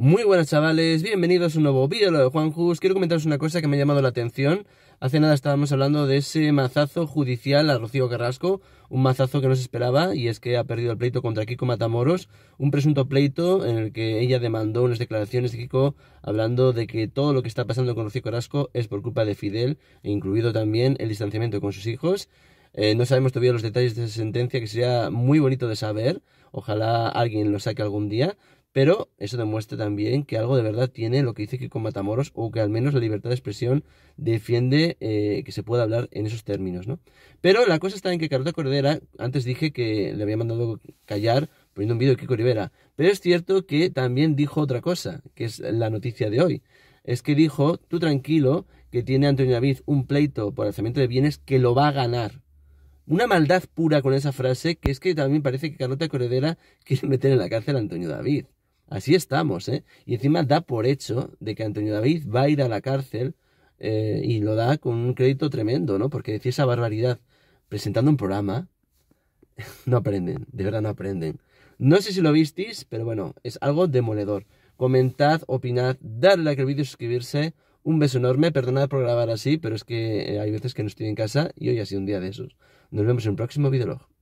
Muy buenas chavales, bienvenidos a un nuevo vídeo de Juanjus. Quiero comentaros una cosa que me ha llamado la atención. Hace nada estábamos hablando de ese mazazo judicial a Rocío Carrasco, un mazazo que no se esperaba y es que ha perdido el pleito contra Kiko Matamoros, un presunto pleito en el que ella demandó unas declaraciones de Kiko hablando de que todo lo que está pasando con Rocío Carrasco es por culpa de Fidel, e incluido también el distanciamiento con sus hijos. Eh, no sabemos todavía los detalles de esa sentencia, que sería muy bonito de saber. Ojalá alguien lo saque algún día. Pero eso demuestra también que algo de verdad tiene lo que dice Kiko Matamoros, o que al menos la libertad de expresión defiende eh, que se pueda hablar en esos términos, ¿no? Pero la cosa está en que Carlota Cordera, antes dije que le había mandado callar poniendo un vídeo de Kiko Rivera, pero es cierto que también dijo otra cosa, que es la noticia de hoy. Es que dijo, tú tranquilo, que tiene Antonio David un pleito por alzamiento de bienes que lo va a ganar una maldad pura con esa frase que es que también parece que Carlota Corredera quiere meter en la cárcel a Antonio David. Así estamos, ¿eh? Y encima da por hecho de que Antonio David va a ir a la cárcel eh, y lo da con un crédito tremendo, ¿no? Porque decía esa barbaridad presentando un programa, no aprenden, de verdad no aprenden. No sé si lo visteis, pero bueno, es algo demoledor. Comentad, opinad, dadle like al vídeo, suscribirse. Un beso enorme, perdonad por grabar así, pero es que eh, hay veces que no estoy en casa y hoy ha sido un día de esos. Nos vemos en un próximo videolog.